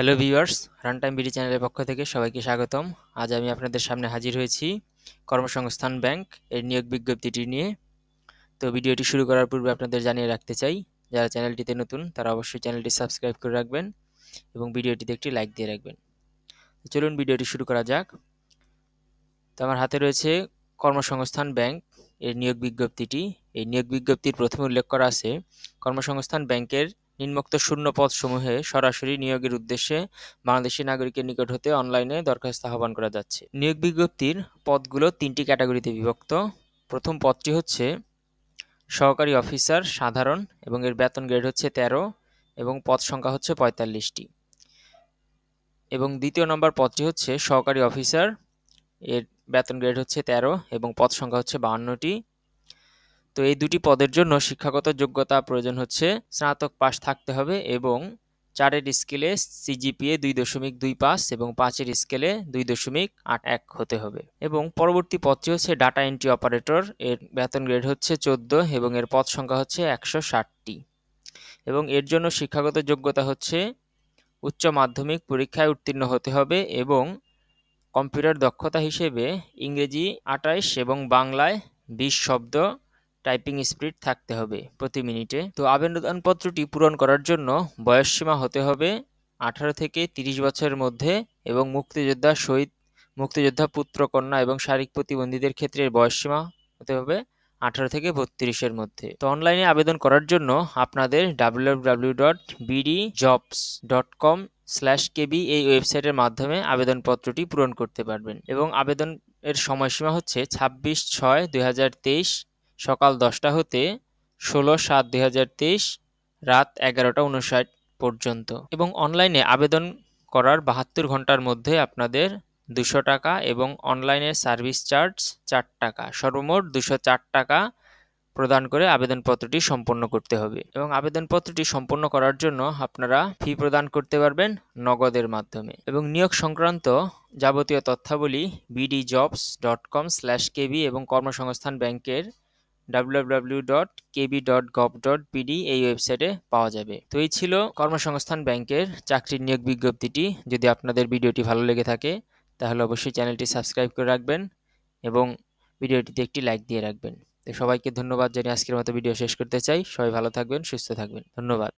hello viewers runtime BD চ্যানেলের পক্ষ থেকে সবাইকে স্বাগতম আজ আমি আপনাদের সামনে হাজির হয়েছি কর্মসংস্থান ব্যাংক এর নিয়োগ বিজ্ঞপ্তিটি নিয়ে তো ভিডিওটি শুরু করার পূর্বে আপনাদের জানিয়ে রাখতে চাই যারা চ্যানেলটিতে নতুন তারা অবশ্যই চ্যানেলটি সাবস্ক্রাইব করে রাখবেন এবং ভিডিওটিতে একটি লাইক দিয়ে রাখবেন চলুন ভিডিওটি শুরু করা যাক তো আমার হাতে রয়েছে কর্মসংস্থান ব্যাংক এর নিয়োগ বিজ্ঞপ্তিটি এই নিয়োগ বিজ্ঞপ্তির প্রথমে উল্লেখ করা আছে কর্মসংস্থান ব্যাংকের নিম্নোক্ত শূন্য পদসমূহে সরাসরি নিয়োগের উদ্দেশ্যে বাংলাদেশি নাগরিকের নিকট হতে অনলাইনে দরখাস্ত আহ্বান করা যাচ্ছে নিয়োগ বিজ্ঞপ্তির পদগুলো তিনটি ক্যাটাগরিতে বিভক্ত প্রথম পদটি হচ্ছে সহকারী অফিসার সাধারণ এবং এর বেতন গ্রেড হচ্ছে ১৩ এবং পদ সংখ্যা হচ্ছে পঁয়তাল্লিশটি এবং দ্বিতীয় নম্বর পদটি হচ্ছে সহকারী অফিসার এর বেতন গ্রেড হচ্ছে ১৩ এবং পদ সংখ্যা হচ্ছে বাহান্নটি তো এই দুটি পদের জন্য শিক্ষাগত যোগ্যতা প্রয়োজন হচ্ছে স্নাতক পাস থাকতে হবে এবং চারের স্কেলে সিজিপিএ দুই দশমিক দুই পাঁচ এবং পাঁচের স্কেলে দুই দশমিক আট এক হতে হবে এবং পরবর্তী পদটি হচ্ছে ডাটা এন্ট্রি অপারেটর এর বেতন গ্রেড হচ্ছে চোদ্দ এবং এর পদ সংখ্যা হচ্ছে একশো ষাটটি এবং এর জন্য শিক্ষাগত যোগ্যতা হচ্ছে উচ্চ মাধ্যমিক পরীক্ষায় উত্তীর্ণ হতে হবে এবং কম্পিউটার দক্ষতা হিসেবে ইংরেজি আটাইশ এবং বাংলায় বিশ শব্দ টাইপিং স্পিড থাকতে হবে প্রতি মিনিটে তো আবেদনপত্রটি পূরণ করার জন্য বয়সসীমা হতে হবে আঠারো থেকে ৩০ বছরের মধ্যে এবং মুক্তিযোদ্ধা শহীদ মুক্তিযোদ্ধা পুত্র কন্যা এবং শারীরিক প্রতিবন্ধীদের ক্ষেত্রে বয়সসীমা হতে হবে আঠারো থেকে বত্রিশের মধ্যে তো অনলাইনে আবেদন করার জন্য আপনাদের W W dot BD jobs dot com slash KB এই ওয়েবসাইটের মাধ্যমে আবেদনপত্রটি পূরণ করতে পারবেন এবং আবেদন এর সময়সীমা হচ্ছে ছাব্বিশ ছয় দুই সকাল দশটা হতে ষোলো সাত দুই রাত এগারোটা উনষাট পর্যন্ত এবং অনলাইনে আবেদন করার বাহাত্তর ঘন্টার মধ্যে আপনাদের দুশো টাকা এবং অনলাইনে সার্ভিস চার্জ চার টাকা সর্বমোট দুশো চার টাকা প্রদান করে আবেদনপত্রটি সম্পন্ন করতে হবে এবং আবেদনপত্রটি সম্পন্ন করার জন্য আপনারা ফি প্রদান করতে পারবেন নগদের মাধ্যমে এবং নিয়োগ সংক্রান্ত যাবতীয় তথ্যাবলী BD jobs dot com slash KB এবং কর্মসংস্থান ব্যাংকের www.kb.gov.pd এই ওয়েবসাইটে পাওয়া যাবে তো এই ছিল কর্মসংস্থান ব্যাংকের চাকরির নিয়োগ বিজ্ঞপ্তিটি যদি আপনাদের ভিডিওটি ভালো লেগে থাকে তাহলে অবশ্যই চ্যানেলটি সাবস্ক্রাইব করে রাখবেন এবং ভিডিওটিতে একটি লাইক দিয়ে রাখবেন তো সবাইকে ধন্যবাদ জানিয়ে আজকের মতো ভিডিও শেষ করতে চাই সবাই ভালো থাকবেন সুস্থ থাকবেন ধন্যবাদ